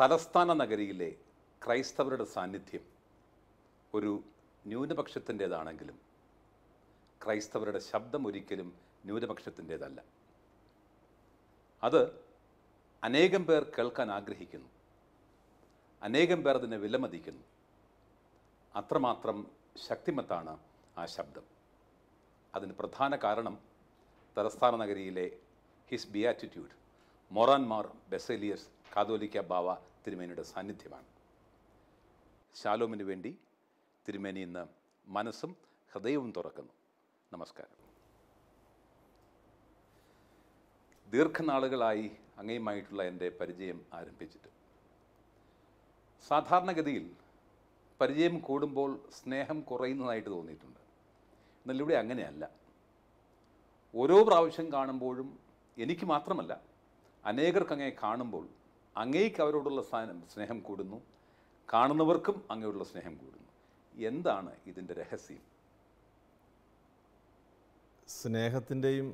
തലസ്ഥാന നഗരിയിലെ ക്രൈസ്തവരുടെ സാന്നിധ്യം ഒരു ന്യൂനപക്ഷത്തിൻ്റേതാണെങ്കിലും ക്രൈസ്തവരുടെ ശബ്ദം ഒരിക്കലും ന്യൂനപക്ഷത്തിൻ്റേതല്ല അത് അനേകം പേർ കേൾക്കാൻ ആഗ്രഹിക്കുന്നു അനേകം പേർ അതിനെ വിലമതിക്കുന്നു അത്രമാത്രം ശക്തിമത്താണ് ആ ശബ്ദം അതിന് പ്രധാന കാരണം തലസ്ഥാന നഗരിയിലെ ഹിസ് ബിയാറ്റിറ്റ്യൂഡ് മൊറാൻമാർ ബെസേലിയസ് കാതോലിക്ക ബാവ തിരുമേനിയുടെ സാന്നിധ്യമാണ് ശാലോമിന് വേണ്ടി തിരുമേനി ഇന്ന് മനസ്സും ഹൃദയവും തുറക്കുന്നു നമസ്കാരം ദീർഘനാളുകളായി അങ്ങയുമായിട്ടുള്ള എൻ്റെ പരിചയം ആരംഭിച്ചിട്ട് സാധാരണഗതിയിൽ പരിചയം കൂടുമ്പോൾ സ്നേഹം കുറയുന്നതായിട്ട് തോന്നിയിട്ടുണ്ട് എന്നാൽ ഇവിടെ അങ്ങനെയല്ല ഓരോ പ്രാവശ്യം കാണുമ്പോഴും എനിക്ക് മാത്രമല്ല അനേകർക്കങ്ങനെ കാണുമ്പോൾ അങ്ങേക്ക് അവരോടുള്ള സ്നേഹം കൂടുന്നു കാണുന്നവർക്കും അങ്ങയോടുള്ള സ്നേഹം കൂടുന്നു എന്താണ് ഇതിൻ്റെ രഹസ്യം സ്നേഹത്തിൻ്റെയും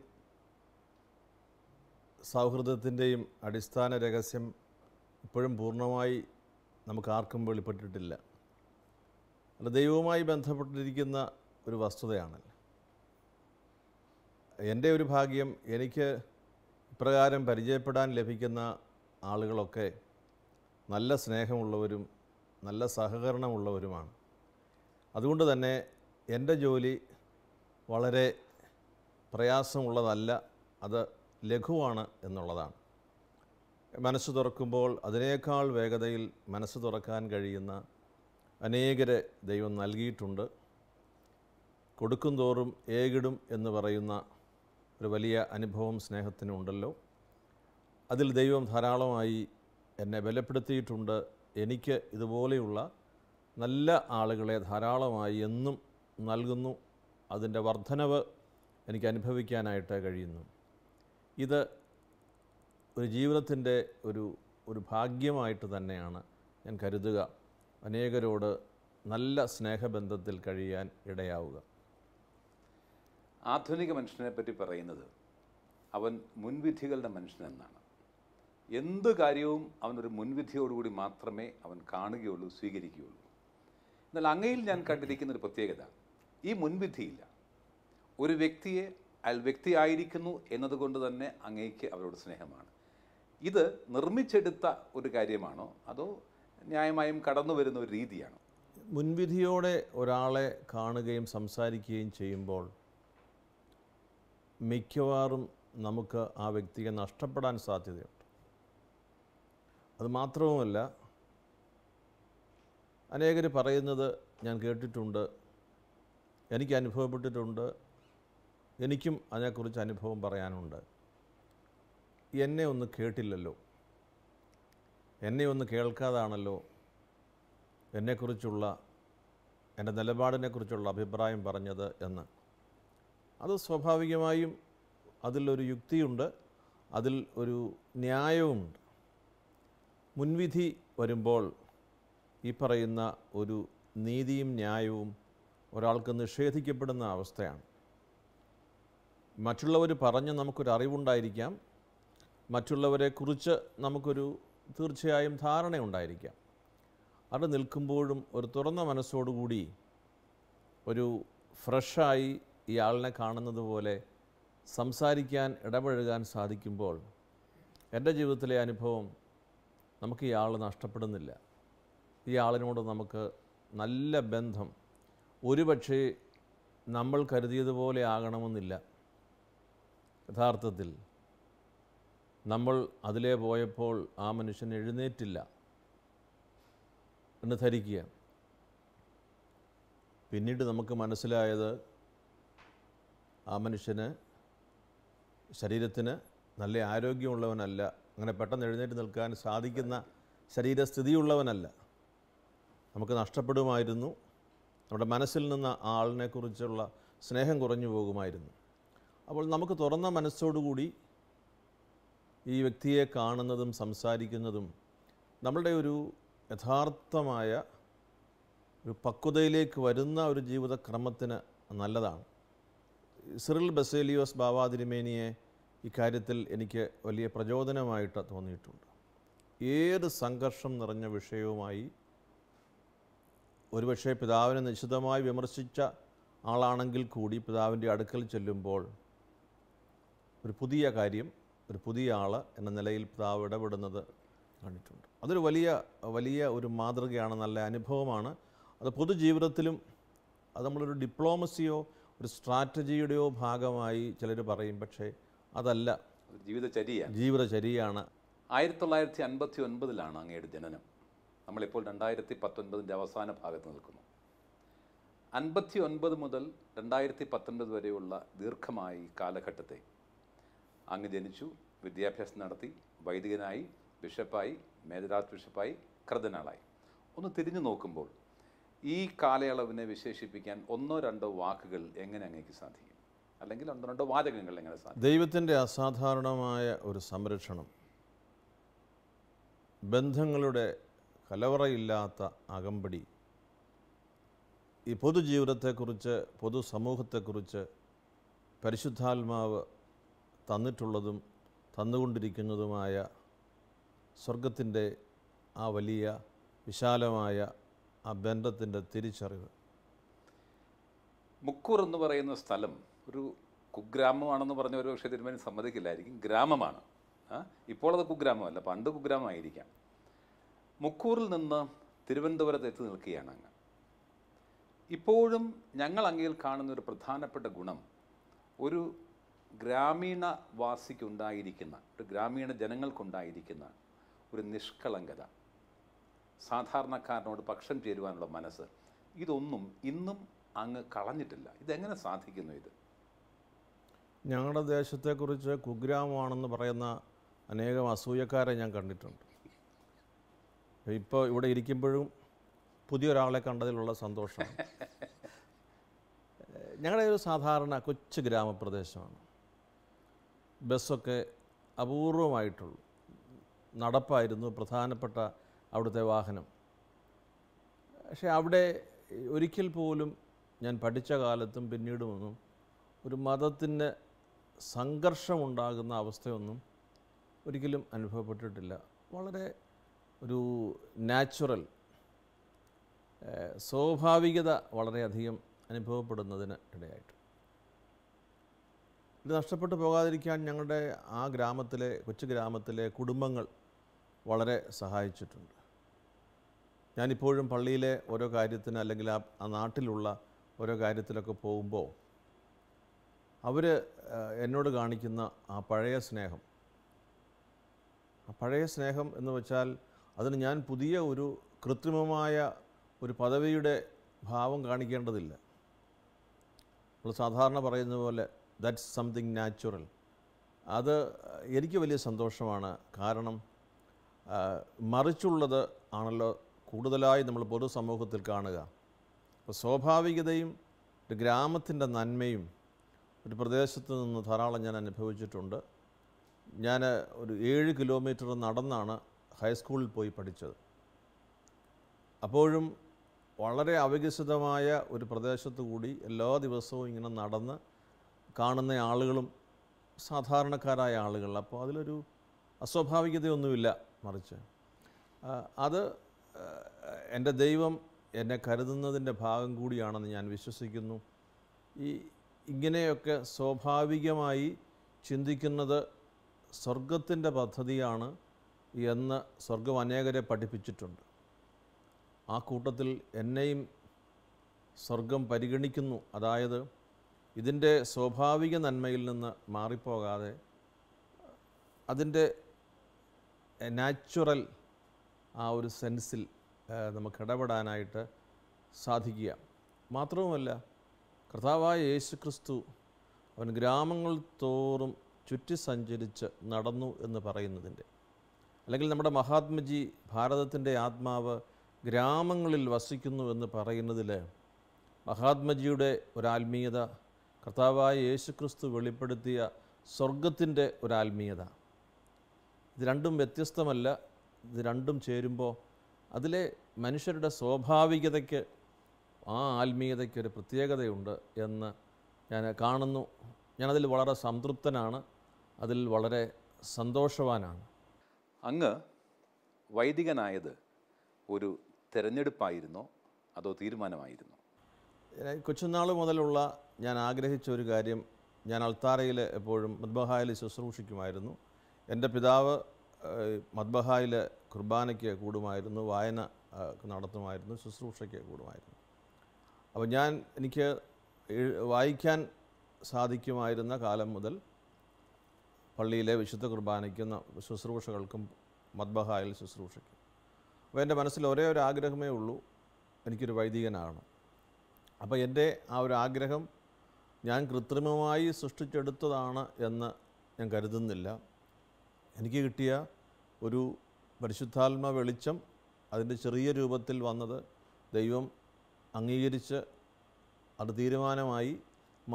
സൗഹൃദത്തിൻ്റെയും അടിസ്ഥാന രഹസ്യം ഇപ്പോഴും പൂർണ്ണമായി നമുക്ക് ആർക്കും വെളിപ്പെട്ടിട്ടില്ല അല്ല ദൈവവുമായി ബന്ധപ്പെട്ടിരിക്കുന്ന ഒരു വസ്തുതയാണല്ലോ എൻ്റെ ഒരു ഭാഗ്യം എനിക്ക് ഇപ്രകാരം പരിചയപ്പെടാൻ ലഭിക്കുന്ന ആളുകളൊക്കെ നല്ല സ്നേഹമുള്ളവരും നല്ല സഹകരണമുള്ളവരുമാണ് അതുകൊണ്ട് തന്നെ എൻ്റെ ജോലി വളരെ പ്രയാസമുള്ളതല്ല അത് ലഘുവാണ് എന്നുള്ളതാണ് മനസ്സ് തുറക്കുമ്പോൾ അതിനേക്കാൾ വേഗതയിൽ മനസ്സ് തുറക്കാൻ കഴിയുന്ന അനേകരെ ദൈവം നൽകിയിട്ടുണ്ട് കൊടുക്കും തോറും ഏകിടും എന്ന് പറയുന്ന ഒരു വലിയ അനുഭവം സ്നേഹത്തിനുണ്ടല്ലോ അതിൽ ദൈവം ധാരാളമായി എന്നെ ബലപ്പെടുത്തിയിട്ടുണ്ട് എനിക്ക് ഇതുപോലെയുള്ള നല്ല ആളുകളെ ധാരാളമായി എന്നും നൽകുന്നു അതിൻ്റെ വർധനവ് എനിക്ക് അനുഭവിക്കാനായിട്ട് കഴിയുന്നു ഇത് ഒരു ജീവിതത്തിൻ്റെ ഒരു ഒരു ഭാഗ്യമായിട്ട് തന്നെയാണ് ഞാൻ കരുതുക അനേകരോട് നല്ല സ്നേഹബന്ധത്തിൽ കഴിയാൻ ഇടയാവുക ആധുനിക മനുഷ്യനെ പറ്റി പറയുന്നത് അവൻ മുൻവിധികളുടെ മനുഷ്യനെന്നാണ് എന്ത് കാര്യവും അവനൊരു മുൻവിധിയോടുകൂടി മാത്രമേ അവൻ കാണുകയുള്ളൂ സ്വീകരിക്കുകയുള്ളൂ എന്നാൽ അങ്ങയിൽ ഞാൻ കണ്ടിരിക്കുന്ന ഒരു പ്രത്യേകത ഈ മുൻവിധിയില്ല ഒരു വ്യക്തിയെ അയാൾ വ്യക്തിയായിരിക്കുന്നു എന്നതുകൊണ്ട് തന്നെ അങ്ങേക്ക് അവരോട് സ്നേഹമാണ് ഇത് നിർമ്മിച്ചെടുത്ത ഒരു കാര്യമാണോ അതോ ന്യായമായും കടന്നു വരുന്ന ഒരു രീതിയാണോ മുൻവിധിയോടെ ഒരാളെ കാണുകയും സംസാരിക്കുകയും ചെയ്യുമ്പോൾ മിക്കവാറും നമുക്ക് ആ വ്യക്തിയെ നഷ്ടപ്പെടാൻ സാധ്യതയുണ്ട് അത് മാത്രവുമല്ല അനേകർ പറയുന്നത് ഞാൻ കേട്ടിട്ടുണ്ട് എനിക്ക് അനുഭവപ്പെട്ടിട്ടുണ്ട് എനിക്കും അതിനെക്കുറിച്ച് അനുഭവം പറയാനുണ്ട് എന്നെ ഒന്ന് കേട്ടില്ലല്ലോ എന്നെ ഒന്ന് കേൾക്കാതാണല്ലോ എന്നെക്കുറിച്ചുള്ള എൻ്റെ നിലപാടിനെക്കുറിച്ചുള്ള അഭിപ്രായം പറഞ്ഞത് എന്ന് അത് സ്വാഭാവികമായും അതിലൊരു യുക്തിയുണ്ട് അതിൽ ഒരു ന്യായവുമുണ്ട് മുൻവിധി വരുമ്പോൾ ഈ പറയുന്ന ഒരു നീതിയും ന്യായവും ഒരാൾക്ക് നിഷേധിക്കപ്പെടുന്ന അവസ്ഥയാണ് മറ്റുള്ളവർ പറഞ്ഞ് നമുക്കൊരു അറിവുണ്ടായിരിക്കാം മറ്റുള്ളവരെക്കുറിച്ച് നമുക്കൊരു തീർച്ചയായും ധാരണയുണ്ടായിരിക്കാം അവിടെ നിൽക്കുമ്പോഴും ഒരു തുറന്ന മനസ്സോടുകൂടി ഒരു ഫ്രഷായി ഇയാളിനെ കാണുന്നത് പോലെ സംസാരിക്കാൻ ഇടപഴകാൻ സാധിക്കുമ്പോൾ എൻ്റെ ജീവിതത്തിലെ അനുഭവം നമുക്ക് ഇയാൾ നഷ്ടപ്പെടുന്നില്ല ഇയാളിനോട് നമുക്ക് നല്ല ബന്ധം ഒരുപക്ഷെ നമ്മൾ കരുതിയതുപോലെ ആകണമെന്നില്ല യഥാർത്ഥത്തിൽ നമ്മൾ അതിലേ പോയപ്പോൾ ആ മനുഷ്യൻ എഴുന്നേറ്റില്ല എന്ന് ധരിക്കുക പിന്നീട് നമുക്ക് മനസ്സിലായത് ആ മനുഷ്യന് ശരീരത്തിന് നല്ല ആരോഗ്യമുള്ളവനല്ല അങ്ങനെ പെട്ടെന്ന് എഴുന്നേറ്റ് നിൽക്കാൻ സാധിക്കുന്ന ശരീരസ്ഥിതിയുള്ളവനല്ല നമുക്ക് നഷ്ടപ്പെടുമായിരുന്നു നമ്മുടെ മനസ്സിൽ നിന്ന് ആളിനെക്കുറിച്ചുള്ള സ്നേഹം കുറഞ്ഞു പോകുമായിരുന്നു അപ്പോൾ നമുക്ക് തുറന്ന മനസ്സോടുകൂടി ഈ വ്യക്തിയെ കാണുന്നതും സംസാരിക്കുന്നതും നമ്മളുടെ ഒരു യഥാർത്ഥമായ ഒരു പക്വതയിലേക്ക് വരുന്ന ഒരു ജീവിതക്രമത്തിന് നല്ലതാണ് സിറിൽ ബസേലിയോസ് ബാബാതിരുമേനിയെ ഇക്കാര്യത്തിൽ എനിക്ക് വലിയ പ്രചോദനമായിട്ട് തോന്നിയിട്ടുണ്ട് ഏത് സംഘർഷം നിറഞ്ഞ വിഷയവുമായി ഒരുപക്ഷെ പിതാവിനെ നിശിതമായി വിമർശിച്ച ആളാണെങ്കിൽ കൂടി പിതാവിൻ്റെ അടുക്കൽ ചെല്ലുമ്പോൾ ഒരു പുതിയ കാര്യം ഒരു പുതിയ ആൾ എന്ന നിലയിൽ പിതാവ് ഇടപെടുന്നത് കണ്ടിട്ടുണ്ട് അതൊരു വലിയ വലിയ ഒരു മാതൃകയാണ് നല്ല അനുഭവമാണ് അത് പൊതുജീവിതത്തിലും അത് നമ്മളൊരു ഡിപ്ലോമസിയോ ഒരു സ്ട്രാറ്റജിയുടെയോ ഭാഗമായി ചിലർ പറയും പക്ഷേ അതല്ല ജീവിതചര്യ ജീവിതചര്യയാണ് ആയിരത്തി തൊള്ളായിരത്തി അൻപത്തി ഒൻപതിലാണ് അങ്ങയുടെ ജനനം നമ്മളിപ്പോൾ രണ്ടായിരത്തി പത്തൊൻപതിൻ്റെ അവസാന ഭാഗത്ത് നിൽക്കുന്നു അൻപത്തി ഒൻപത് മുതൽ രണ്ടായിരത്തി പത്തൊൻപത് വരെയുള്ള ദീർഘമായ കാലഘട്ടത്തെ അങ്ങ് ജനിച്ചു വിദ്യാഭ്യാസം നടത്തി വൈദികനായി ബിഷപ്പായി മേജരാത്ത് ബിഷപ്പായി കർദനാളായി ഒന്ന് തിരിഞ്ഞു നോക്കുമ്പോൾ ഈ കാലയളവിനെ വിശേഷിപ്പിക്കാൻ ഒന്നോ രണ്ടോ വാക്കുകൾ എങ്ങനെ അങ്ങേക്ക് സാധിക്കും അല്ലെങ്കിൽ ഒന്ന് രണ്ടോ വാചകങ്ങൾ എങ്ങനെ ദൈവത്തിൻ്റെ അസാധാരണമായ ഒരു സംരക്ഷണം ബന്ധങ്ങളുടെ കലവറയില്ലാത്ത അകമ്പടി ഈ പൊതുജീവിതത്തെക്കുറിച്ച് പൊതുസമൂഹത്തെക്കുറിച്ച് പരിശുദ്ധാത്മാവ് തന്നിട്ടുള്ളതും തന്നുകൊണ്ടിരിക്കുന്നതുമായ സ്വർഗത്തിൻ്റെ ആ വലിയ വിശാലമായ ആ ബന്ധത്തിൻ്റെ തിരിച്ചറിവ് മുക്കൂർ എന്ന് പറയുന്ന സ്ഥലം ഒരു കുഗ്രാമമാണെന്ന് പറഞ്ഞ ഒരു പക്ഷേ തിരുമേനി സമ്മതിക്കില്ലായിരിക്കും ഗ്രാമമാണ് ഇപ്പോൾ അത് കുഗ്രാമമല്ല പണ്ട് കുഗ്രാമമായിരിക്കാം മുക്കൂറിൽ നിന്ന് തിരുവനന്തപുരത്ത് എത്തി നിൽക്കുകയാണ് അങ്ങ് ഇപ്പോഴും ഞങ്ങൾ അങ്ങയിൽ കാണുന്ന ഒരു പ്രധാനപ്പെട്ട ഗുണം ഒരു ഗ്രാമീണ വാസിക്കുണ്ടായിരിക്കുന്ന ഒരു ഗ്രാമീണ ജനങ്ങൾക്കുണ്ടായിരിക്കുന്ന ഒരു നിഷ്കളങ്കത സാധാരണക്കാരനോട് പക്ഷം ചേരുവാനുള്ള മനസ്സ് ഇതൊന്നും ഇന്നും അങ്ങ് കളഞ്ഞിട്ടില്ല ഇതെങ്ങനെ സാധിക്കുന്നു ഇത് ഞങ്ങളുടെ ദേശത്തെക്കുറിച്ച് കുഗ്രാമമാണെന്ന് പറയുന്ന അനേകം അസൂയക്കാരെ ഞാൻ കണ്ടിട്ടുണ്ട് ഇപ്പോൾ ഇവിടെ ഇരിക്കുമ്പോഴും പുതിയൊരാളെ കണ്ടതിലുള്ള സന്തോഷം ഞങ്ങളുടെ ഒരു സാധാരണ കൊച്ചു ഗ്രാമപ്രദേശമാണ് ബസ്സൊക്കെ അപൂർവമായിട്ടുള്ളു നടപ്പായിരുന്നു പ്രധാനപ്പെട്ട അവിടുത്തെ വാഹനം പക്ഷേ അവിടെ ഒരിക്കൽ പോലും ഞാൻ പഠിച്ച കാലത്തും പിന്നീടുമൊന്നും ഒരു മതത്തിൻ്റെ സംഘർഷമുണ്ടാകുന്ന അവസ്ഥയൊന്നും ഒരിക്കലും അനുഭവപ്പെട്ടിട്ടില്ല വളരെ ഒരു നാച്ചുറൽ സ്വാഭാവികത വളരെയധികം അനുഭവപ്പെടുന്നതിന് ഇടയായിട്ട് ഇത് നഷ്ടപ്പെട്ടു പോകാതിരിക്കാൻ ഞങ്ങളുടെ ആ ഗ്രാമത്തിലെ കൊച്ചു ഗ്രാമത്തിലെ കുടുംബങ്ങൾ വളരെ സഹായിച്ചിട്ടുണ്ട് ഞാനിപ്പോഴും പള്ളിയിലെ ഓരോ കാര്യത്തിന് അല്ലെങ്കിൽ ആ നാട്ടിലുള്ള ഓരോ കാര്യത്തിലൊക്കെ പോകുമ്പോൾ അവർ എന്നോട് കാണിക്കുന്ന ആ പഴയ സ്നേഹം ആ പഴയ സ്നേഹം എന്ന് വെച്ചാൽ അതിന് ഞാൻ പുതിയ ഒരു കൃത്രിമമായ ഒരു പദവിയുടെ ഭാവം കാണിക്കേണ്ടതില്ല നമ്മൾ സാധാരണ പറയുന്ന പോലെ ദാറ്റ്സ് സംതിങ് നാച്ചുറൽ അത് എനിക്ക് വലിയ സന്തോഷമാണ് കാരണം മറിച്ചുള്ളത് ആണല്ലോ കൂടുതലായി നമ്മൾ പൊതുസമൂഹത്തിൽ കാണുക അപ്പോൾ സ്വാഭാവികതയും ഒരു ഗ്രാമത്തിൻ്റെ നന്മയും ഒരു പ്രദേശത്ത് നിന്ന് ധാരാളം ഞാൻ അനുഭവിച്ചിട്ടുണ്ട് ഞാൻ ഒരു ഏഴ് കിലോമീറ്റർ നടന്നാണ് ഹൈസ്കൂളിൽ പോയി പഠിച്ചത് അപ്പോഴും വളരെ അവികസിതമായ ഒരു പ്രദേശത്തു കൂടി എല്ലാ ദിവസവും ഇങ്ങനെ നടന്ന് കാണുന്ന ആളുകളും സാധാരണക്കാരായ ആളുകൾ അപ്പോൾ അതിലൊരു അസ്വാഭാവികതയൊന്നുമില്ല മറിച്ച് അത് എൻ്റെ ദൈവം എന്നെ കരുതുന്നതിൻ്റെ ഭാഗം കൂടിയാണെന്ന് ഞാൻ വിശ്വസിക്കുന്നു ഈ ഇങ്ങനെയൊക്കെ സ്വാഭാവികമായി ചിന്തിക്കുന്നത് സ്വർഗത്തിൻ്റെ പദ്ധതിയാണ് എന്ന് സ്വർഗം അനേകരെ പഠിപ്പിച്ചിട്ടുണ്ട് ആ കൂട്ടത്തിൽ എന്നെയും സ്വർഗം പരിഗണിക്കുന്നു അതായത് ഇതിൻ്റെ സ്വാഭാവിക നന്മയിൽ നിന്ന് മാറിപ്പോകാതെ അതിൻ്റെ നാച്ചുറൽ ആ ഒരു സെൻസിൽ നമുക്ക് ഇടപെടാനായിട്ട് സാധിക്കുക മാത്രവുമല്ല കർത്താവായ യേശു ക്രിസ്തു അവൻ ഗ്രാമങ്ങൾ തോറും ചുറ്റി സഞ്ചരിച്ച് നടന്നു എന്ന് പറയുന്നതിൻ്റെ അല്ലെങ്കിൽ നമ്മുടെ മഹാത്മജി ഭാരതത്തിൻ്റെ ആത്മാവ് ഗ്രാമങ്ങളിൽ വസിക്കുന്നു എന്ന് പറയുന്നതിൽ മഹാത്മജിയുടെ ഒരാത്മീയത കർത്താവായ യേശുക്രിസ്തു വെളിപ്പെടുത്തിയ സ്വർഗത്തിൻ്റെ ഒരാത്മീയത ഇത് രണ്ടും വ്യത്യസ്തമല്ല ഇത് രണ്ടും ചേരുമ്പോൾ അതിലെ മനുഷ്യരുടെ സ്വാഭാവികതയ്ക്ക് ആ ആത്മീയതയ്ക്ക് ഒരു പ്രത്യേകതയുണ്ട് എന്ന് ഞാൻ കാണുന്നു ഞാനതിൽ വളരെ സംതൃപ്തനാണ് അതിൽ വളരെ സന്തോഷവാനാണ് അങ്ങ് വൈദികനായത് ഒരു തിരഞ്ഞെടുപ്പായിരുന്നോ അതോ തീരുമാനമായിരുന്നോ കൊച്ചുനാൾ മുതലുള്ള ഞാൻ ആഗ്രഹിച്ച ഒരു കാര്യം ഞാൻ അൾത്താരയിൽ എപ്പോഴും മദ്ബഹായിൽ ശുശ്രൂഷിക്കുമായിരുന്നു എൻ്റെ പിതാവ് മദ്ബഹായിൽ കുർബാനയ്ക്ക് കൂടുമായിരുന്നു വായന നടത്തുമായിരുന്നു ശുശ്രൂഷയ്ക്ക് കൂടുമായിരുന്നു അപ്പോൾ ഞാൻ എനിക്ക് വായിക്കാൻ സാധിക്കുമായിരുന്ന കാലം മുതൽ പള്ളിയിലെ വിശുദ്ധ കുർബാനയ്ക്കും ശുശ്രൂഷകൾക്കും മദ്ബഹായിൽ ശുശ്രൂഷയ്ക്കും അപ്പോൾ എൻ്റെ മനസ്സിൽ ഒരേ ഒരു ആഗ്രഹമേ ഉള്ളൂ എനിക്കൊരു വൈദികനാകണം അപ്പോൾ എൻ്റെ ആ ഒരു ആഗ്രഹം ഞാൻ കൃത്രിമമായി സൃഷ്ടിച്ചെടുത്തതാണ് എന്ന് ഞാൻ കരുതുന്നില്ല എനിക്ക് കിട്ടിയ ഒരു പരിശുദ്ധാത്മ വെളിച്ചം അതിൻ്റെ ചെറിയ രൂപത്തിൽ വന്നത് ദൈവം അംഗീകരിച്ച് അത് തീരുമാനമായി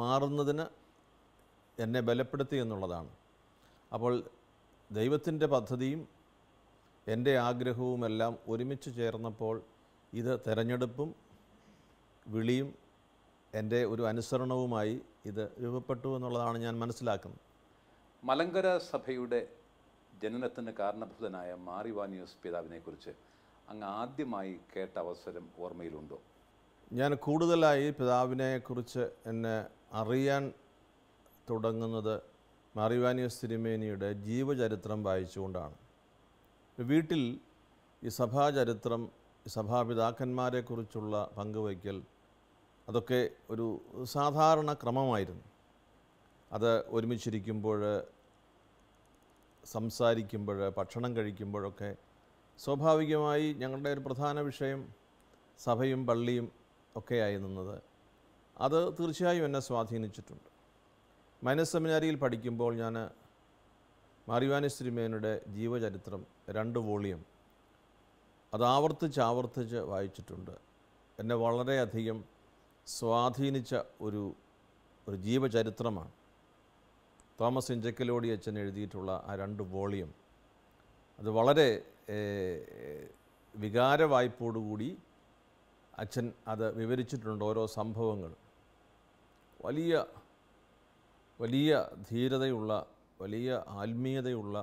മാറുന്നതിന് എന്നെ ബലപ്പെടുത്തി എന്നുള്ളതാണ് അപ്പോൾ ദൈവത്തിൻ്റെ പദ്ധതിയും എൻ്റെ ആഗ്രഹവുമെല്ലാം ഒരുമിച്ച് ചേർന്നപ്പോൾ ഇത് തിരഞ്ഞെടുപ്പും വിളിയും എൻ്റെ ഒരു അനുസരണവുമായി ഇത് രൂപപ്പെട്ടു എന്നുള്ളതാണ് ഞാൻ മനസ്സിലാക്കുന്നത് മലങ്കര സഭയുടെ ജനനത്തിന് കാരണഭൂതനായ മാറിവാനിയോസ് പിതാവിനെക്കുറിച്ച് അങ്ങ് ആദ്യമായി കേട്ട അവസരം ഓർമ്മയിലുണ്ടോ ഞാൻ കൂടുതലായി പിതാവിനെക്കുറിച്ച് എന്നെ അറിയാൻ തുടങ്ങുന്നത് മാറിവാനിയോസ് തിരുമേനിയുടെ ജീവചരിത്രം വായിച്ചുകൊണ്ടാണ് വീട്ടിൽ ഈ സഭാചരിത്രം സഭാപിതാക്കന്മാരെക്കുറിച്ചുള്ള പങ്കുവയ്ക്കൽ അതൊക്കെ ഒരു സാധാരണ ക്രമമായിരുന്നു അത് ഒരുമിച്ചിരിക്കുമ്പോൾ സംസാരിക്കുമ്പോൾ ഭക്ഷണം കഴിക്കുമ്പോഴൊക്കെ സ്വാഭാവികമായി ഞങ്ങളുടെ ഒരു പ്രധാന വിഷയം സഭയും പള്ളിയും ഒക്കെയായി നിന്നത് അത് തീർച്ചയായും എന്നെ സ്വാധീനിച്ചിട്ടുണ്ട് മൈനസ് സെമിനാരിയിൽ പഠിക്കുമ്പോൾ ഞാൻ മാറിവാനി ശ്രീമേനയുടെ ജീവചരിത്രം രണ്ട് വോളിയം അത് ആവർത്തിച്ച് ആവർത്തിച്ച് വായിച്ചിട്ടുണ്ട് എന്നെ വളരെയധികം സ്വാധീനിച്ച ഒരു ഒരു ജീവചരിത്രമാണ് തോമസ് ഇഞ്ചക്കലോടി അച്ഛൻ എഴുതിയിട്ടുള്ള ആ രണ്ട് വോളിയം അത് വളരെ വികാര വായ്പോടുകൂടി അച്ഛൻ അത് വിവരിച്ചിട്ടുണ്ട് ഓരോ സംഭവങ്ങൾ വലിയ വലിയ ധീരതയുള്ള വലിയ ആത്മീയതയുള്ള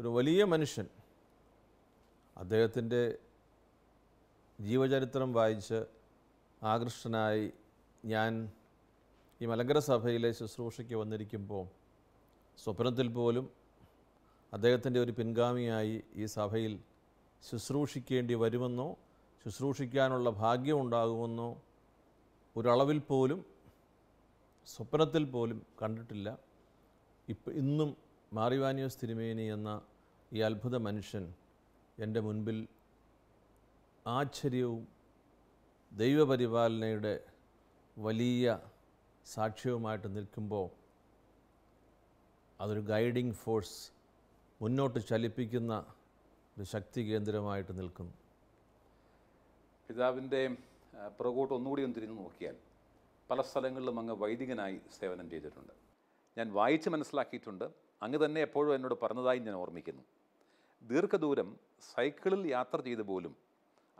ഒരു വലിയ മനുഷ്യൻ അദ്ദേഹത്തിൻ്റെ ജീവചരിത്രം വായിച്ച് ആകൃഷ്ടനായി ഞാൻ ഈ മലങ്കര സഭയിലെ ശുശ്രൂഷയ്ക്ക് വന്നിരിക്കുമ്പോൾ സ്വപ്നത്തിൽ പോലും അദ്ദേഹത്തിൻ്റെ ഒരു പിൻഗാമിയായി ഈ സഭയിൽ ശുശ്രൂഷിക്കേണ്ടി വരുമെന്നോ ശുശ്രൂഷിക്കാനുള്ള ഭാഗ്യം ഉണ്ടാകുമെന്നോ ഒരളവിൽ പോലും സ്വപ്നത്തിൽ പോലും കണ്ടിട്ടില്ല ഇപ്പം ഇന്നും മാറിവാനിയോസ് തിരുമേനി എന്ന ഈ അത്ഭുത മനുഷ്യൻ എൻ്റെ മുൻപിൽ ആശ്ചര്യവും ദൈവപരിപാലനയുടെ വലിയ സാക്ഷ്യവുമായിട്ട് നിൽക്കുമ്പോൾ അതൊരു ഗൈഡിങ് ഫോഴ്സ് മുന്നോട്ട് ചലിപ്പിക്കുന്ന ഒരു ശക്തി കേന്ദ്രമായിട്ട് നിൽക്കുന്നു പിതാവിൻ്റെ പുറകോട്ട് ഒന്നുകൂടി ഒന്ന് തിരിഞ്ഞു നോക്കിയാൽ പല സ്ഥലങ്ങളിലും അങ്ങ് വൈദികനായി സേവനം ചെയ്തിട്ടുണ്ട് ഞാൻ വായിച്ച് മനസ്സിലാക്കിയിട്ടുണ്ട് അങ്ങ് തന്നെ എപ്പോഴും എന്നോട് പറഞ്ഞതായി ഞാൻ ഓർമ്മിക്കുന്നു ദീർഘദൂരം സൈക്കിളിൽ യാത്ര ചെയ്ത് പോലും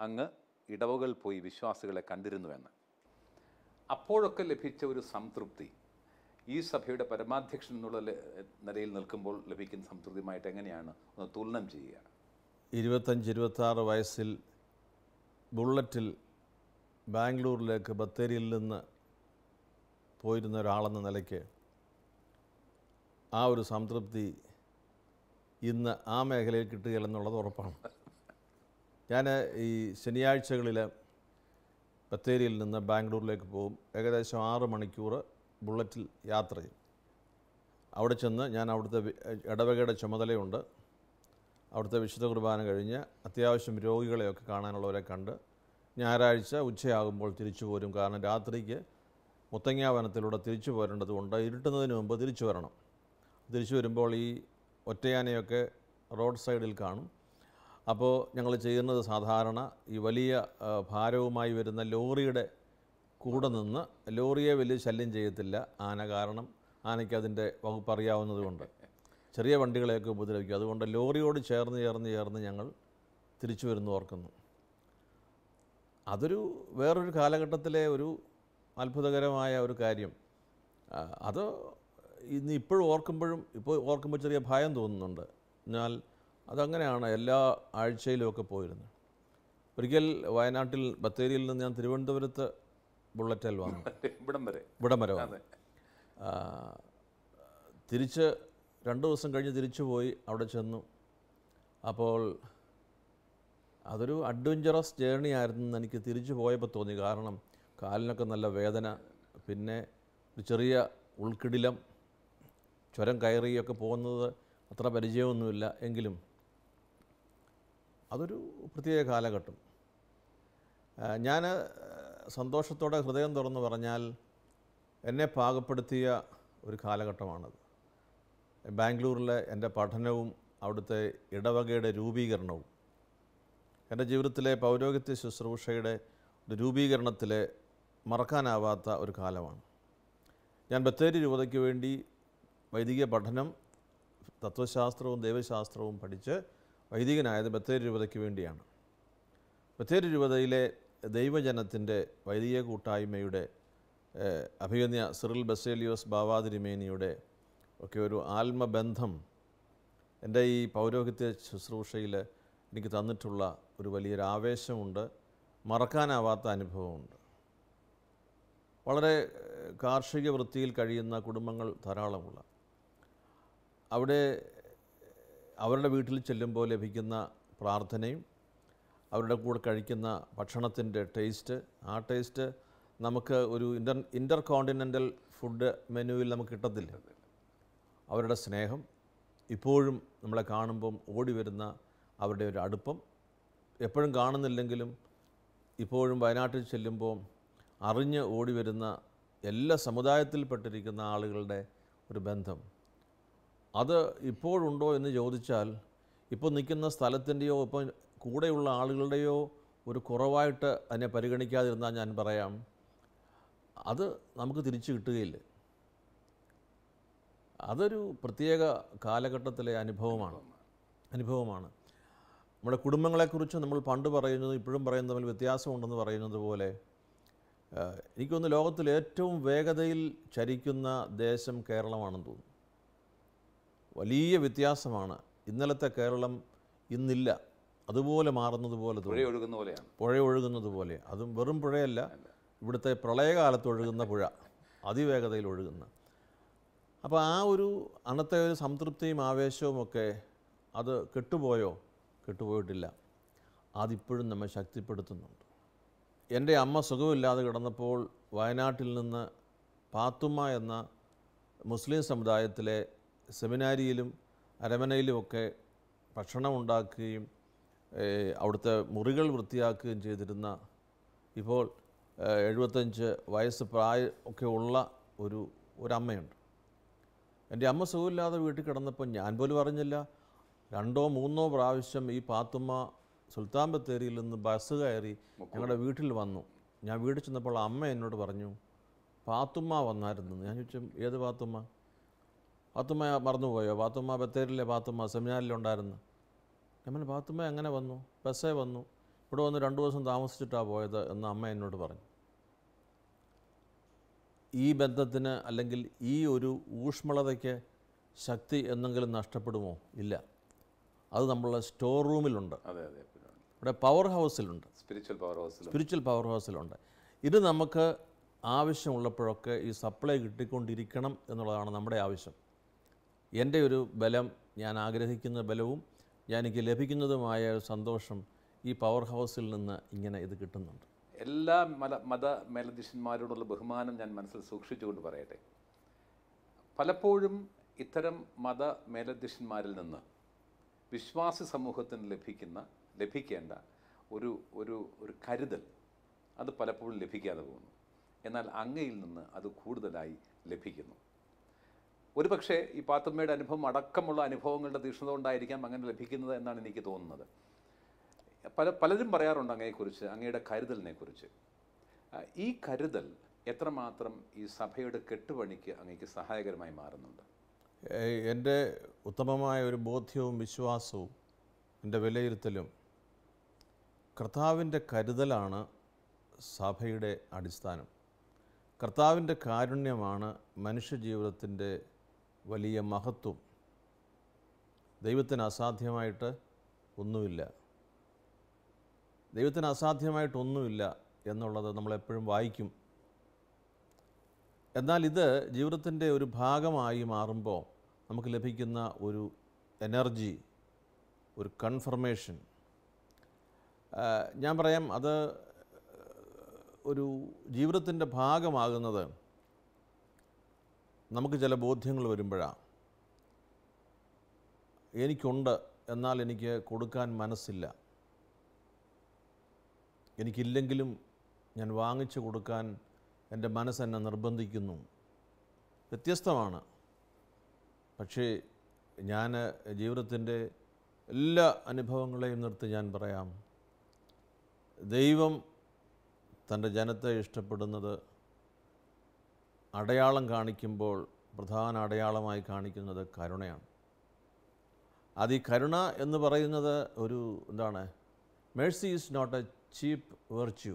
അങ്ങ് ഇടവകൾ പോയി വിശ്വാസികളെ കണ്ടിരുന്നുവെന്ന് അപ്പോഴൊക്കെ ലഭിച്ച ഒരു സംതൃപ്തി ഈ സഭയുടെ പരമാധ്യക്ഷൻ എന്നുള്ള നിലയിൽ നിൽക്കുമ്പോൾ ലഭിക്കുന്ന സംതൃപ്തിയുമായിട്ട് എങ്ങനെയാണ് ഒന്ന് തുലനം ചെയ്യുക ഇരുപത്തഞ്ച് ഇരുപത്താറ് വയസ്സിൽ ബുള്ളറ്റിൽ ബാംഗ്ലൂരിലേക്ക് ബത്തേരിയിൽ നിന്ന് പോയിരുന്ന ഒരാളെന്ന നിലയ്ക്ക് ആ ഒരു സംതൃപ്തി ഇന്ന് ആ മേഖലയിൽ കിട്ടുകയില്ലെന്നുള്ളത് ഉറപ്പാണ് ഞാൻ ഈ ശനിയാഴ്ചകളിൽ ബത്തേരിയിൽ നിന്ന് ബാംഗ്ലൂരിലേക്ക് പോകും ഏകദേശം ആറ് മണിക്കൂർ ബുള്ളറ്റിൽ യാത്ര ചെയ്യും അവിടെ ചെന്ന് ഞാൻ അവിടുത്തെ ഇടവകയുടെ ചുമതലയുണ്ട് അവിടുത്തെ വിശുദ്ധ കുർബാന കഴിഞ്ഞ് അത്യാവശ്യം രോഗികളെയൊക്കെ കാണാനുള്ളവരെ കണ്ട് ഞായറാഴ്ച ഉച്ചയാകുമ്പോൾ തിരിച്ചു പോരും കാരണം രാത്രിക്ക് മുത്തങ്ങാവനത്തിലൂടെ തിരിച്ചു പോരേണ്ടതുകൊണ്ട് ഇരുട്ടുന്നതിന് മുമ്പ് തിരിച്ചു വരണം തിരിച്ചു വരുമ്പോൾ ഈ ഒറ്റയാനയൊക്കെ റോഡ് സൈഡിൽ കാണും അപ്പോൾ ഞങ്ങൾ ചെയ്യുന്നത് സാധാരണ ഈ വലിയ ഭാരവുമായി വരുന്ന ലോറിയുടെ കൂടെ നിന്ന് ലോറിയെ വലിയ ശല്യം ചെയ്യത്തില്ല ആന കാരണം ആനയ്ക്ക് അതിൻ്റെ വകുപ്പ് അറിയാവുന്നതുകൊണ്ട് ചെറിയ വണ്ടികളെയൊക്കെ ഉപദ്രവിക്കും അതുകൊണ്ട് ലോറിയോട് ചേർന്ന് ചേർന്ന് ചേർന്ന് ഞങ്ങൾ തിരിച്ചു വരുന്നു ഓർക്കുന്നു അതൊരു വേറൊരു കാലഘട്ടത്തിലെ ഒരു അത്ഭുതകരമായ ഒരു കാര്യം അത് ഇന്ന് ഇപ്പോഴും ഓർക്കുമ്പോഴും ഇപ്പോൾ ഓർക്കുമ്പോൾ ചെറിയ ഭയം തോന്നുന്നുണ്ട് എന്നാൽ അതങ്ങനെയാണ് എല്ലാ ആഴ്ചയിലുമൊക്കെ പോയിരുന്നു ഒരിക്കൽ വയനാട്ടിൽ ബത്തേരിയിൽ നിന്ന് ഞാൻ തിരുവനന്തപുരത്ത് ബുള്ളറ്റ് ഹൽവ ഇവിടം വരെ ഇവിടം തിരിച്ച് രണ്ട് ദിവസം കഴിഞ്ഞ് തിരിച്ചു പോയി അവിടെ ചെന്നു അപ്പോൾ അതൊരു അഡ്വഞ്ചറസ് ജേർണി ആയിരുന്നു എനിക്ക് തിരിച്ചു പോയപ്പോൾ തോന്നി കാരണം കാലിനൊക്കെ നല്ല വേദന പിന്നെ ഒരു ചെറിയ ഉൾക്കിടിലം ചുരം കയറിയൊക്കെ പോകുന്നത് അത്ര പരിചയമൊന്നുമില്ല എങ്കിലും അതൊരു പ്രത്യേക കാലഘട്ടം ഞാൻ സന്തോഷത്തോടെ ഹൃദയം തുറന്നു പറഞ്ഞാൽ എന്നെ പാകപ്പെടുത്തിയ ഒരു കാലഘട്ടമാണത് ബാംഗ്ലൂരിലെ എൻ്റെ പഠനവും അവിടുത്തെ ഇടവകയുടെ രൂപീകരണവും എൻ്റെ ജീവിതത്തിലെ പൗരോഹിത്യ ശുശ്രൂഷയുടെ ഒരു രൂപീകരണത്തിലെ മറക്കാനാവാത്ത ഒരു കാലമാണ് ഞാൻ ബത്തേരി രൂപതയ്ക്ക് വേണ്ടി വൈദിക പഠനം തത്വശാസ്ത്രവും ദൈവശാസ്ത്രവും പഠിച്ച് വൈദികനായത് ബത്തേരി രൂപതയ്ക്ക് വേണ്ടിയാണ് ബത്തേരി രൂപതയിലെ ദൈവജനത്തിൻ്റെ വൈദിക കൂട്ടായ്മയുടെ അഭിഗന്യ സിറിൽ ബസേലിയോസ് ബാവാതിരിമേനിയുടെ ഒക്കെ ഒരു ആത്മബന്ധം എൻ്റെ ഈ പൗരോഹിത്യ ശുശ്രൂഷയിൽ എനിക്ക് തന്നിട്ടുള്ള ഒരു വലിയൊരു ആവേശമുണ്ട് മറക്കാനാവാത്ത അനുഭവമുണ്ട് വളരെ കാർഷിക വൃത്തിയിൽ കഴിയുന്ന കുടുംബങ്ങൾ ധാരാളമുള്ള അവിടെ അവരുടെ വീട്ടിൽ ചെല്ലുമ്പോൾ ലഭിക്കുന്ന പ്രാർത്ഥനയും അവരുടെ കൂടെ കഴിക്കുന്ന ഭക്ഷണത്തിൻ്റെ ടേസ്റ്റ് ആ ടേസ്റ്റ് നമുക്ക് ഒരു ഇൻ്റർ ഇൻ്റർ കോണ്ടിനെൻ്റൽ ഫുഡ് മെനുവിൽ നമുക്ക് കിട്ടത്തില്ല അവരുടെ സ്നേഹം ഇപ്പോഴും നമ്മളെ കാണുമ്പം ഓടി വരുന്ന അവരുടെ ഒരു അടുപ്പം എപ്പോഴും കാണുന്നില്ലെങ്കിലും ഇപ്പോഴും വയനാട്ടിൽ ചെല്ലുമ്പോൾ അറിഞ്ഞ് ഓടി വരുന്ന എല്ലാ സമുദായത്തിൽപ്പെട്ടിരിക്കുന്ന ആളുകളുടെ ഒരു ബന്ധം അത് ഇപ്പോഴുണ്ടോ എന്ന് ചോദിച്ചാൽ ഇപ്പോൾ നിൽക്കുന്ന സ്ഥലത്തിൻ്റെയോ ഇപ്പം കൂടെയുള്ള ആളുകളുടെയോ ഒരു കുറവായിട്ട് അതിനെ പരിഗണിക്കാതിരുന്നാൽ ഞാൻ പറയാം അത് നമുക്ക് തിരിച്ചു കിട്ടുകയില്ല അതൊരു പ്രത്യേക കാലഘട്ടത്തിലെ അനുഭവമാണ് അനുഭവമാണ് നമ്മുടെ കുടുംബങ്ങളെക്കുറിച്ച് നമ്മൾ പണ്ട് പറയുന്നത് ഇപ്പോഴും പറയുന്നത് തമ്മിൽ വ്യത്യാസമുണ്ടെന്ന് പറയുന്നത് പോലെ എനിക്കൊന്ന് ലോകത്തിൽ ഏറ്റവും വേഗതയിൽ ചരിക്കുന്ന ദേശം കേരളമാണെന്ന് തോന്നുന്നു വലിയ വ്യത്യാസമാണ് ഇന്നലത്തെ കേരളം ഇന്നില്ല അതുപോലെ മാറുന്നത് പോലെ പുഴ ഒഴുകുന്ന പോലെയാണ് പുഴ ഒഴുകുന്നത് പോലെ അതും വെറും പുഴയല്ല ഇവിടുത്തെ പ്രളയകാലത്ത് ഒഴുകുന്ന പുഴ അതിവേഗതയിൽ ഒഴുകുന്ന അപ്പോൾ ആ ഒരു അന്നത്തെ ഒരു സംതൃപ്തിയും ആവേശവും ഒക്കെ അത് കെട്ടുപോയോ കെട്ടുപോയിട്ടില്ല അതിപ്പോഴും നമ്മെ ശക്തിപ്പെടുത്തുന്നുണ്ട് എൻ്റെ അമ്മ സുഖമില്ലാതെ കിടന്നപ്പോൾ വയനാട്ടിൽ നിന്ന് പാത്തുമ്മ എന്ന മുസ്ലിം സമുദായത്തിലെ സെമിനാരിയിലും അരമനയിലുമൊക്കെ ഭക്ഷണം ഉണ്ടാക്കുകയും അവിടുത്തെ മുറികൾ വൃത്തിയാക്കുകയും ചെയ്തിരുന്ന ഇപ്പോൾ എഴുപത്തഞ്ച് വയസ്സ് പ്രായ ഒക്കെ ഉള്ള ഒരു ഒരമ്മയുണ്ട് എൻ്റെ അമ്മ സുഖമില്ലാതെ വീട്ടിൽ കിടന്നപ്പോൾ ഞാൻ പോലും അറിഞ്ഞില്ല രണ്ടോ മൂന്നോ പ്രാവശ്യം ഈ പാത്തുമ്മ സുൽത്താൻ ബത്തേരിയിൽ നിന്ന് ബസ് കയറി ഞങ്ങളുടെ വീട്ടിൽ വന്നു ഞാൻ വീട് ചെന്നപ്പോൾ അമ്മ എന്നോട് പറഞ്ഞു പാത്തുമ്മ വന്നായിരുന്നു ഞാൻ ചോദിച്ചു ഏത് പാത്തുമ്മ പാത്തുമ്മ മറന്നുപോയോ പാത്തുമ്മ ബത്തേരിയിലെ പാത്തുമ്മ സെമിനാറിലുണ്ടായിരുന്നു നമ്മൾ ബാത്തുമ്മ എങ്ങനെ വന്നു ബസ്സേ വന്നു ഇവിടെ വന്ന് രണ്ട് ദിവസം താമസിച്ചിട്ടാണ് പോയത് എന്ന് അമ്മ എന്നോട് പറഞ്ഞു ഈ ബന്ധത്തിന് അല്ലെങ്കിൽ ഈ ഒരു ഊഷ്മളതയ്ക്ക് ശക്തി എന്തെങ്കിലും നഷ്ടപ്പെടുമോ ഇല്ല അത് നമ്മളെ സ്റ്റോർ റൂമിലുണ്ട് അതെ അതെ ഇവിടെ പവർ ഹൗസിലുണ്ട് spiritual power house spiritual power ഹൗസിലുണ്ട് ഇത് നമുക്ക് ആവശ്യമുള്ളപ്പോഴൊക്കെ ഈ സപ്ലൈ കിട്ടിക്കൊണ്ടിരിക്കണം എന്നുള്ളതാണ് നമ്മുടെ ആവശ്യം എൻ്റെ ഒരു ബലം ഞാൻ ആഗ്രഹിക്കുന്ന ബലവും എനിക്ക് ലഭിക്കുന്നതുമായ ഒരു സന്തോഷം ഈ പവർ ഹൗസിൽ നിന്ന് ഇങ്ങനെ ഇത് കിട്ടുന്നുണ്ട് എല്ലാ മല മത മേലധ്യക്ഷന്മാരോടുള്ള ബഹുമാനം ഞാൻ മനസ്സിൽ സൂക്ഷിച്ചുകൊണ്ട് പറയട്ടെ പലപ്പോഴും ഇത്തരം മത മേലധ്യക്ഷന്മാരിൽ നിന്ന് വിശ്വാസി സമൂഹത്തിന് ലഭിക്കുന്ന ലഭിക്കേണ്ട ഒരു ഒരു ഒരു കരുതൽ അത് പലപ്പോഴും ലഭിക്കാതെ പോകുന്നു എന്നാൽ അങ്ങയിൽ നിന്ന് അത് കൂടുതലായി ലഭിക്കുന്നു ഒരു പക്ഷേ ഈ പാത്തുമ്മയുടെ അനുഭവം അടക്കമുള്ള അനുഭവങ്ങളുടെ തീഷ്ണത കൊണ്ടായിരിക്കാം അങ്ങനെ ലഭിക്കുന്നത് എന്നാണ് എനിക്ക് തോന്നുന്നത് പല പലരും പറയാറുണ്ട് അങ്ങയെക്കുറിച്ച് അങ്ങയുടെ കരുതലിനെക്കുറിച്ച് ഈ കരുതൽ എത്രമാത്രം ഈ സഭയുടെ കെട്ടുപണിക്ക് അങ്ങേക്ക് സഹായകരമായി മാറുന്നുണ്ട് എൻ്റെ ഉത്തമമായ ഒരു ബോധ്യവും വിശ്വാസവും എൻ്റെ വിലയിരുത്തലും കർത്താവിൻ്റെ കരുതലാണ് സഭയുടെ അടിസ്ഥാനം കർത്താവിൻ്റെ കാരുണ്യമാണ് മനുഷ്യജീവിതത്തിൻ്റെ വലിയ മഹത്വം ദൈവത്തിന് അസാധ്യമായിട്ട് ഒന്നുമില്ല ദൈവത്തിന് അസാധ്യമായിട്ടൊന്നുമില്ല എന്നുള്ളത് നമ്മളെപ്പോഴും വായിക്കും എന്നാൽ ഇത് ജീവിതത്തിൻ്റെ ഒരു ഭാഗമായി മാറുമ്പോൾ നമുക്ക് ലഭിക്കുന്ന ഒരു എനർജി ഒരു കൺഫർമേഷൻ ഞാൻ പറയാം അത് ഒരു ജീവിതത്തിൻ്റെ ഭാഗമാകുന്നത് നമുക്ക് ചില ബോധ്യങ്ങൾ വരുമ്പോഴാണ് എനിക്കുണ്ട് എന്നാൽ എനിക്ക് കൊടുക്കാൻ മനസ്സില്ല എനിക്കില്ലെങ്കിലും ഞാൻ വാങ്ങിച്ചു കൊടുക്കാൻ എൻ്റെ മനസ്സെന്നെ നിർബന്ധിക്കുന്നു വ്യത്യസ്തമാണ് പക്ഷേ ഞാൻ ജീവിതത്തിൻ്റെ എല്ലാ അനുഭവങ്ങളെയും നിർത്തി ഞാൻ പറയാം ദൈവം തൻ്റെ ജനത്തെ ഇഷ്ടപ്പെടുന്നത് അടയാളം കാണിക്കുമ്പോൾ പ്രധാന അടയാളമായി കാണിക്കുന്നത് കരുണയാണ് അത് ഈ കരുണ എന്ന് പറയുന്നത് ഒരു എന്താണ് mercy is not a cheap virtue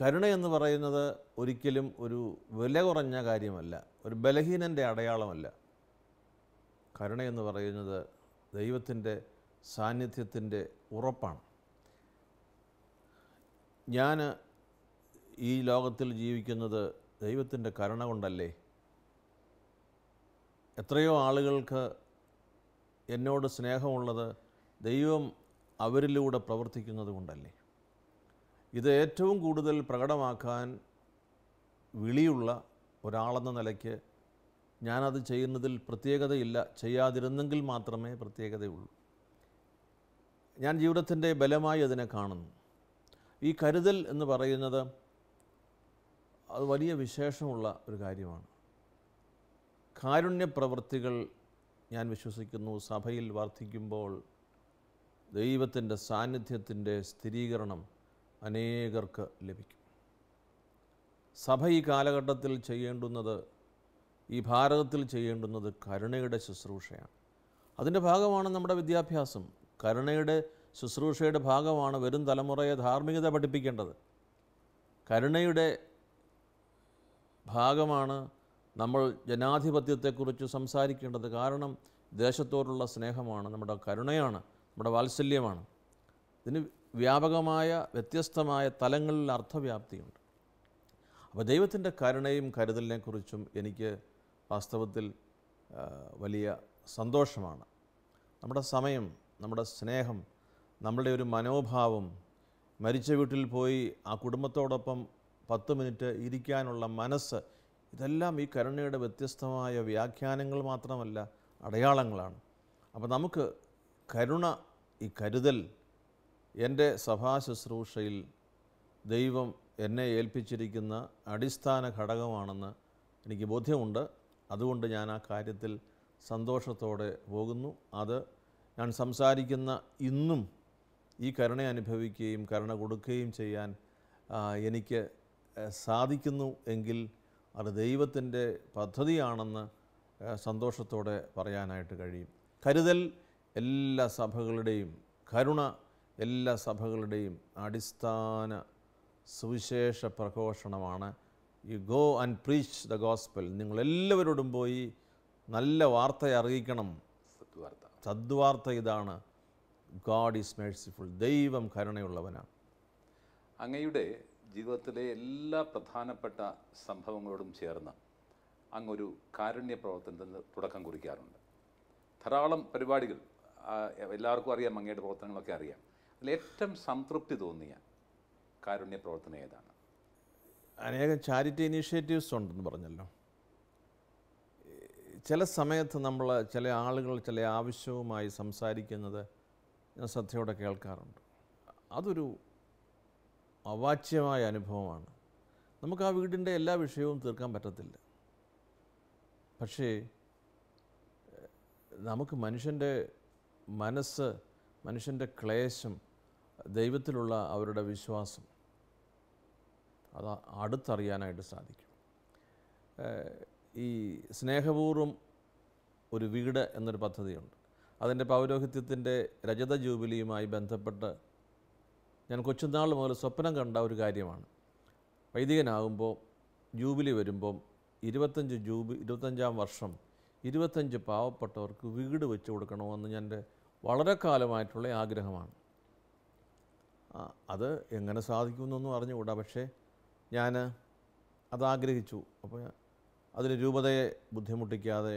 കരുണ എന്ന് പറയുന്നത് ഒരിക്കലും ഒരു വില കുറഞ്ഞ കാര്യമല്ല ഒരു ബലഹീനൻ്റെ അടയാളമല്ല കരുണ എന്ന് പറയുന്നത് ദൈവത്തിൻ്റെ സാന്നിധ്യത്തിൻ്റെ ഉറപ്പാണ് ഞാൻ ഈ ലോകത്തിൽ ജീവിക്കുന്നത് ദൈവത്തിൻ്റെ കരുണ കൊണ്ടല്ലേ എത്രയോ ആളുകൾക്ക് എന്നോട് സ്നേഹമുള്ളത് ദൈവം അവരിലൂടെ പ്രവർത്തിക്കുന്നത് കൊണ്ടല്ലേ ഇത് ഏറ്റവും കൂടുതൽ പ്രകടമാക്കാൻ വിളിയുള്ള ഒരാളെന്ന നിലയ്ക്ക് ഞാനത് ചെയ്യുന്നതിൽ പ്രത്യേകതയില്ല ചെയ്യാതിരുന്നെങ്കിൽ മാത്രമേ പ്രത്യേകതയുള്ളൂ ഞാൻ ജീവിതത്തിൻ്റെ ബലമായി അതിനെ കാണുന്നു ഈ കരുതൽ എന്ന് പറയുന്നത് അത് വലിയ വിശേഷമുള്ള ഒരു കാര്യമാണ് കാരുണ്യപ്രവൃത്തികൾ ഞാൻ വിശ്വസിക്കുന്നു സഭയിൽ വർദ്ധിക്കുമ്പോൾ ദൈവത്തിൻ്റെ സാന്നിധ്യത്തിൻ്റെ സ്ഥിരീകരണം അനേകർക്ക് ലഭിക്കും സഭ ഈ കാലഘട്ടത്തിൽ ചെയ്യേണ്ടുന്നത് ഈ ഭാരതത്തിൽ ചെയ്യേണ്ടുന്നത് കരുണയുടെ ശുശ്രൂഷയാണ് അതിൻ്റെ ഭാഗമാണ് നമ്മുടെ വിദ്യാഭ്യാസം കരുണയുടെ ശുശ്രൂഷയുടെ ഭാഗമാണ് വരും തലമുറയെ ധാർമ്മികത പഠിപ്പിക്കേണ്ടത് കരുണയുടെ ഭാഗമാണ് നമ്മൾ ജനാധിപത്യത്തെക്കുറിച്ച് സംസാരിക്കേണ്ടത് കാരണം ദേശത്തോടുള്ള സ്നേഹമാണ് നമ്മുടെ കരുണയാണ് നമ്മുടെ വാത്സല്യമാണ് ഇതിന് വ്യാപകമായ വ്യത്യസ്തമായ തലങ്ങളിൽ അർത്ഥവ്യാപ്തിയുണ്ട് അപ്പോൾ ദൈവത്തിൻ്റെ കരുണയും കരുതലിനെക്കുറിച്ചും എനിക്ക് വാസ്തവത്തിൽ വലിയ സന്തോഷമാണ് നമ്മുടെ സമയം നമ്മുടെ സ്നേഹം നമ്മുടെ ഒരു മനോഭാവം മരിച്ച വീട്ടിൽ പോയി ആ കുടുംബത്തോടൊപ്പം പത്ത് മിനിറ്റ് ഇരിക്കാനുള്ള മനസ്സ് ഇതെല്ലാം ഈ കരുണയുടെ വ്യത്യസ്തമായ വ്യാഖ്യാനങ്ങൾ മാത്രമല്ല അടയാളങ്ങളാണ് അപ്പോൾ നമുക്ക് കരുണ ഈ കരുതൽ എൻ്റെ സഭാശുശ്രൂഷയിൽ ദൈവം എന്നെ ഏൽപ്പിച്ചിരിക്കുന്ന അടിസ്ഥാന ഘടകമാണെന്ന് എനിക്ക് ബോധ്യമുണ്ട് അതുകൊണ്ട് ഞാൻ ആ കാര്യത്തിൽ സന്തോഷത്തോടെ പോകുന്നു അത് ഞാൻ സംസാരിക്കുന്ന ഇന്നും ഈ കരുണ അനുഭവിക്കുകയും കരുണ കൊടുക്കുകയും ചെയ്യാൻ എനിക്ക് സാധിക്കുന്നു എങ്കിൽ അത് ദൈവത്തിൻ്റെ പദ്ധതിയാണെന്ന് സന്തോഷത്തോടെ പറയാനായിട്ട് കഴിയും കരുതൽ എല്ലാ സഭകളുടെയും കരുണ എല്ലാ സഭകളുടെയും അടിസ്ഥാന സുവിശേഷ പ്രഘോഷണമാണ് you go and preach the gospel നിങ്ങളെല്ലാവരോടും പോയി നല്ല വാർത്ത അറിയിക്കണം സദ്വാർത്ത സദ്വാർത്ത ഇതാണ് ഗാഡ് ഈസ് മേഴ്സിഫുൾ ദൈവം കരുണയുള്ളവനാണ് അങ്ങയുടെ ജീവിതത്തിലെ എല്ലാ പ്രധാനപ്പെട്ട സംഭവങ്ങളോടും ചേർന്ന് അങ്ങൊരു കാരുണ്യ പ്രവർത്തനത്തിന് തുടക്കം കുറിക്കാറുണ്ട് ധാരാളം പരിപാടികൾ എല്ലാവർക്കും അറിയാം അങ്ങയുടെ പ്രവർത്തനങ്ങളൊക്കെ അറിയാം അതിൽ ഏറ്റവും സംതൃപ്തി തോന്നിയ കാരുണ്യ പ്രവർത്തനം ഏതാണ് അനേകം ചാരിറ്റി ഇനീഷ്യേറ്റീവ്സ് ഉണ്ടെന്ന് പറഞ്ഞല്ലോ ചില സമയത്ത് നമ്മൾ ചില ആളുകൾ ചില ആവശ്യവുമായി സംസാരിക്കുന്നത് ഞാൻ ശ്രദ്ധയോടെ കേൾക്കാറുണ്ട് അതൊരു അവാച്യമായ അനുഭവമാണ് നമുക്ക് ആ വീടിൻ്റെ എല്ലാ വിഷയവും തീർക്കാൻ പറ്റത്തില്ല പക്ഷേ നമുക്ക് മനുഷ്യൻ്റെ മനസ്സ് മനുഷ്യൻ്റെ ക്ലേശം ദൈവത്തിലുള്ള അവരുടെ വിശ്വാസം അത് അടുത്തറിയാനായിട്ട് സാധിക്കും ഈ സ്നേഹപൂർവം ഒരു വീട് എന്നൊരു പദ്ധതിയുണ്ട് അതിൻ്റെ പൗരോഹിത്യത്തിൻ്റെ രജത ജൂബിലിയുമായി ബന്ധപ്പെട്ട് ഞാൻ കൊച്ചുനാൾ മുതൽ സ്വപ്നം കണ്ട ഒരു കാര്യമാണ് വൈദികനാകുമ്പോൾ ജൂബിലി വരുമ്പം ഇരുപത്തഞ്ച് ജൂബി ഇരുപത്തഞ്ചാം വർഷം ഇരുപത്തഞ്ച് പാവപ്പെട്ടവർക്ക് വീട് വെച്ച് കൊടുക്കണമെന്ന് ഞാൻ വളരെ കാലമായിട്ടുള്ള ആഗ്രഹമാണ് അത് എങ്ങനെ സാധിക്കുമെന്നൊന്നും അറിഞ്ഞുകൂടാ പക്ഷേ ഞാൻ അതാഗ്രഹിച്ചു അപ്പോൾ അതിന് രൂപതയെ ബുദ്ധിമുട്ടിക്കാതെ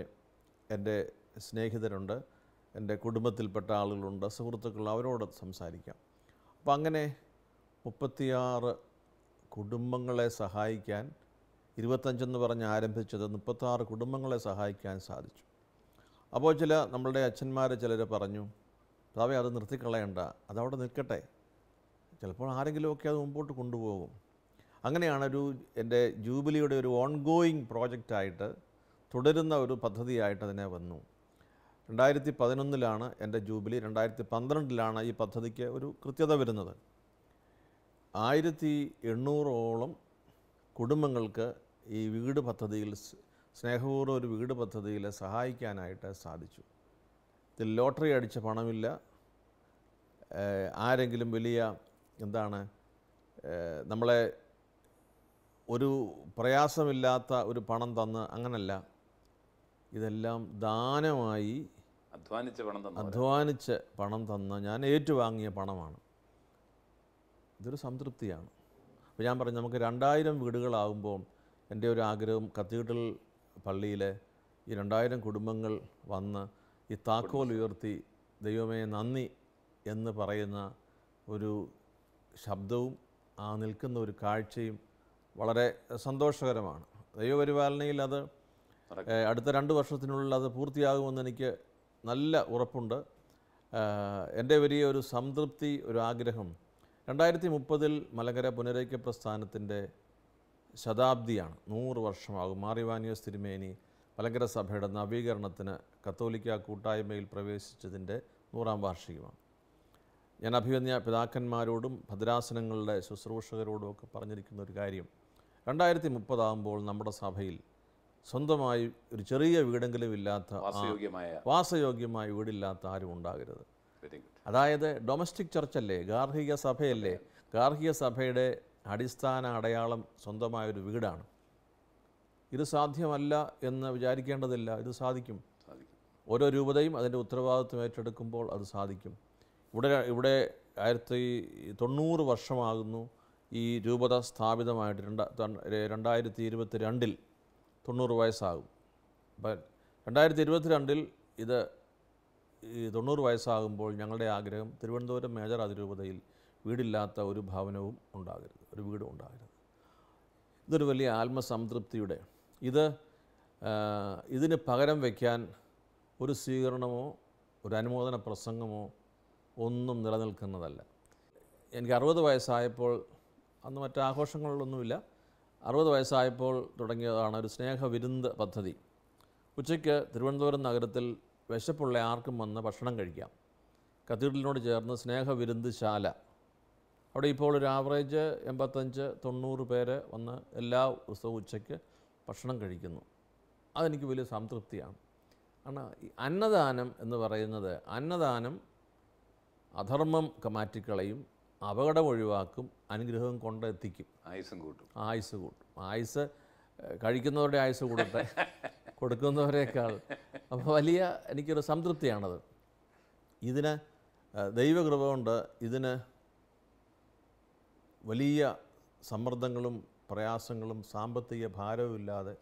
എൻ്റെ സ്നേഹിതരുണ്ട് എൻ്റെ കുടുംബത്തിൽപ്പെട്ട ആളുകളുണ്ട് സുഹൃത്തുക്കൾ അവരോട് സംസാരിക്കാം അപ്പം അങ്ങനെ മുപ്പത്തിയാറ് കുടുംബങ്ങളെ സഹായിക്കാൻ ഇരുപത്തഞ്ചെന്ന് പറഞ്ഞ് ആരംഭിച്ചത് മുപ്പത്താറ് കുടുംബങ്ങളെ സഹായിക്കാൻ സാധിച്ചു അപ്പോൾ ചില നമ്മളുടെ അച്ഛന്മാർ ചിലർ പറഞ്ഞു താവേ അത് നിർത്തിക്കളയണ്ട അതവിടെ നിൽക്കട്ടെ ചിലപ്പോൾ ആരെങ്കിലുമൊക്കെ അത് മുമ്പോട്ട് കൊണ്ടുപോകും അങ്ങനെയാണ് ഒരു എൻ്റെ ജൂബിലിയുടെ ഒരു ഓൺഗോയിങ് പ്രോജക്റ്റായിട്ട് തുടരുന്ന ഒരു പദ്ധതിയായിട്ട് അതിനെ വന്നു രണ്ടായിരത്തി പതിനൊന്നിലാണ് എൻ്റെ ജൂബിലി രണ്ടായിരത്തി പന്ത്രണ്ടിലാണ് ഈ പദ്ധതിക്ക് ഒരു കൃത്യത വരുന്നത് ആയിരത്തി എണ്ണൂറോളം കുടുംബങ്ങൾക്ക് ഈ വീട് പദ്ധതിയിൽ സ്നേഹപൂർവ്വം ഒരു വീട് പദ്ധതിയിൽ സഹായിക്കാനായിട്ട് സാധിച്ചു ഇതിൽ ലോട്ടറി അടിച്ച പണമില്ല ആരെങ്കിലും വലിയ എന്താണ് നമ്മളെ ഒരു പ്രയാസമില്ലാത്ത ഒരു പണം തന്ന് അങ്ങനല്ല ഇതെല്ലാം ദാനമായി അധ്വാനിച്ച് പണം തന്ന അധ്വാനിച്ച് പണം തന്ന ഞാൻ ഏറ്റുവാങ്ങിയ പണമാണ് ഇതൊരു സംതൃപ്തിയാണ് അപ്പോൾ ഞാൻ പറഞ്ഞു നമുക്ക് രണ്ടായിരം വീടുകളാകുമ്പോൾ എൻ്റെ ഒരു ആഗ്രഹം കത്തീഡ്രൽ പള്ളിയിലെ ഈ രണ്ടായിരം കുടുംബങ്ങൾ വന്ന് ഈ താക്കോൽ ഉയർത്തി ദൈവമേ നന്ദി എന്ന് പറയുന്ന ഒരു ശബ്ദവും ആ നിൽക്കുന്ന ഒരു കാഴ്ചയും വളരെ സന്തോഷകരമാണ് ദൈവപരിപാലനയിൽ അത് അടുത്ത രണ്ട് വർഷത്തിനുള്ളിൽ അത് പൂർത്തിയാകുമെന്ന് എനിക്ക് നല്ല ഉറപ്പുണ്ട് എൻ്റെ വലിയ ഒരു സംതൃപ്തി ഒരു ആഗ്രഹം രണ്ടായിരത്തി മുപ്പതിൽ മലങ്കര പുനരൈക്യ പ്രസ്ഥാനത്തിൻ്റെ ശതാബ്ദിയാണ് നൂറ് വർഷമാകും മാറിവാനിയോസ് തിരുമേനി മലങ്കര സഭയുടെ നവീകരണത്തിന് കത്തോലിക്ക കൂട്ടായ്മയിൽ പ്രവേശിച്ചതിൻ്റെ നൂറാം വാർഷികമാണ് ഞാൻ അഭിവന്യ പിതാക്കന്മാരോടും ഭദ്രാസനങ്ങളുടെ ശുശ്രൂഷകരോടും ഒക്കെ പറഞ്ഞിരിക്കുന്ന ഒരു കാര്യം രണ്ടായിരത്തി മുപ്പതാകുമ്പോൾ നമ്മുടെ സഭയിൽ സ്വന്തമായി ഒരു ചെറിയ വീടെങ്കിലും ഇല്ലാത്ത വാസയോഗ്യമായ വീടില്ലാത്ത ആരും ഉണ്ടാകരുത് അതായത് ഡൊമസ്റ്റിക് ചർച്ചല്ലേ ഗാർഹിക സഭയല്ലേ ഗാർഹിക സഭയുടെ അടിസ്ഥാന അടയാളം സ്വന്തമായൊരു വീടാണ് ഇത് സാധ്യമല്ല എന്ന് വിചാരിക്കേണ്ടതില്ല ഇത് സാധിക്കും ഓരോ രൂപതയും അതിൻ്റെ ഉത്തരവാദിത്വം ഏറ്റെടുക്കുമ്പോൾ അത് സാധിക്കും ഇവിടെ ഇവിടെ ആയിരത്തി തൊണ്ണൂറ് വർഷമാകുന്നു ഈ രൂപത സ്ഥാപിതമായിട്ട് രണ്ട രണ്ടായിരത്തി ഇരുപത്തി രണ്ടിൽ തൊണ്ണൂറ് വയസ്സാകും രണ്ടായിരത്തി ഇരുപത്തി രണ്ടിൽ ഇത് ഈ തൊണ്ണൂറ് വയസ്സാകുമ്പോൾ ഞങ്ങളുടെ ആഗ്രഹം തിരുവനന്തപുരം മേജർ അതിരൂപതയിൽ വീടില്ലാത്ത ഒരു ഭവനവും ഉണ്ടാകരുത് ഒരു വീടും ഉണ്ടാകരുത് ഇതൊരു വലിയ ആത്മസംതൃപ്തിയുടെ ഇത് ഇതിന് പകരം വയ്ക്കാൻ ഒരു സ്വീകരണമോ ഒരു അനുമോദന പ്രസംഗമോ ഒന്നും നിലനിൽക്കുന്നതല്ല എനിക്ക് അറുപത് വയസ്സായപ്പോൾ അന്ന് മറ്റാഘോഷങ്ങളിലൊന്നുമില്ല അറുപത് വയസ്സായപ്പോൾ തുടങ്ങിയതാണ് ഒരു സ്നേഹ വിരുന്ന് പദ്ധതി ഉച്ചയ്ക്ക് തിരുവനന്തപുരം നഗരത്തിൽ വിശപ്പുള്ള ആർക്കും വന്ന് ഭക്ഷണം കഴിക്കാം കത്തീഡ്രലിനോട് ചേർന്ന് സ്നേഹ വിരുന്ന് ശാല അവിടെ ഇപ്പോൾ ഒരു ആവറേജ് എൺപത്തഞ്ച് തൊണ്ണൂറ് പേര് വന്ന് എല്ലാ ദിവസവും ഉച്ചയ്ക്ക് ഭക്ഷണം കഴിക്കുന്നു അതെനിക്ക് വലിയ സംതൃപ്തിയാണ് കാരണം ഈ അന്നദാനം എന്ന് പറയുന്നത് അന്നദാനം അധർമ്മം മാറ്റിക്കളയും അപകടം ഒഴിവാക്കും അനുഗ്രഹം കൊണ്ടെത്തിക്കും ആയുസ് കൂട്ടും ആയുസ് കൂട്ടും ആയുസ് കഴിക്കുന്നവരുടെ ആയുസ് കൂടട്ടെ കൊടുക്കുന്നവരെക്കാൾ അപ്പോൾ വലിയ എനിക്കൊരു സംതൃപ്തിയാണത് ഇതിന് ദൈവകൃപ കൊണ്ട് ഇതിന് വലിയ സമ്മർദ്ദങ്ങളും പ്രയാസങ്ങളും സാമ്പത്തിക ഭാരവും ഇല്ലാതെ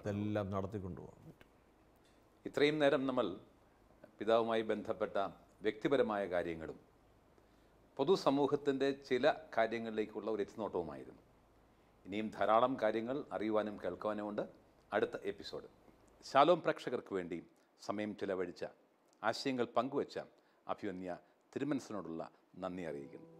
ഇതെല്ലാം നടത്തിക്കൊണ്ടുപോകാൻ പറ്റും ഇത്രയും നേരം നമ്മൾ പിതാവുമായി ബന്ധപ്പെട്ട വ്യക്തിപരമായ കാര്യങ്ങളും പൊതുസമൂഹത്തിൻ്റെ ചില കാര്യങ്ങളിലേക്കുള്ള ഒരു എത്തിനോട്ടവുമായിരുന്നു ഇനിയും ധാരാളം കാര്യങ്ങൾ അറിയുവാനും കേൾക്കുവാനുമുണ്ട് അടുത്ത എപ്പിസോഡ് ശാലോം പ്രേക്ഷകർക്ക് വേണ്ടി സമയം ചിലവഴിച്ച ആശയങ്ങൾ പങ്കുവച്ച അഭിമന്യ തിരുമനസിനോടുള്ള നന്ദി അറിയിക്കുന്നു